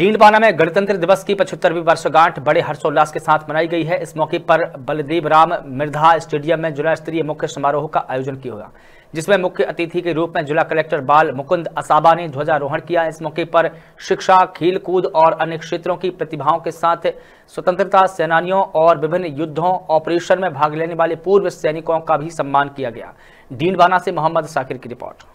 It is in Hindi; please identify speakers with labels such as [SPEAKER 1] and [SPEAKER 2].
[SPEAKER 1] डींडवाना में गणतंत्र दिवस की पचहत्तरवीं वर्षगांठ बड़े हर्षोल्लास के साथ मनाई गई है इस मौके पर बलदेव राम मिर्धा स्टेडियम में जिला स्तरीय मुख्य समारोह का आयोजन किया हुआ जिसमें मुख्य अतिथि के रूप में जिला कलेक्टर बाल मुकुंद असाबा ने ध्वजारोहण किया इस मौके पर शिक्षा खेल कूद और अन्य क्षेत्रों की प्रतिभाओं के साथ स्वतंत्रता सेनानियों और विभिन्न युद्धों ऑपरेशन में भाग लेने वाले पूर्व सैनिकों का भी सम्मान किया गया डींडवाना से मोहम्मद साकिर की रिपोर्ट